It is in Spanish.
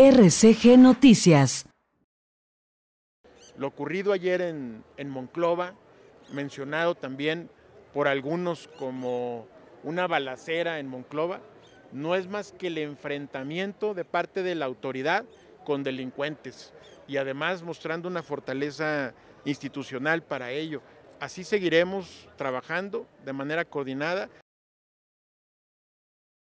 RCG Noticias. Lo ocurrido ayer en, en Monclova, mencionado también por algunos como una balacera en Monclova, no es más que el enfrentamiento de parte de la autoridad con delincuentes y además mostrando una fortaleza institucional para ello. Así seguiremos trabajando de manera coordinada.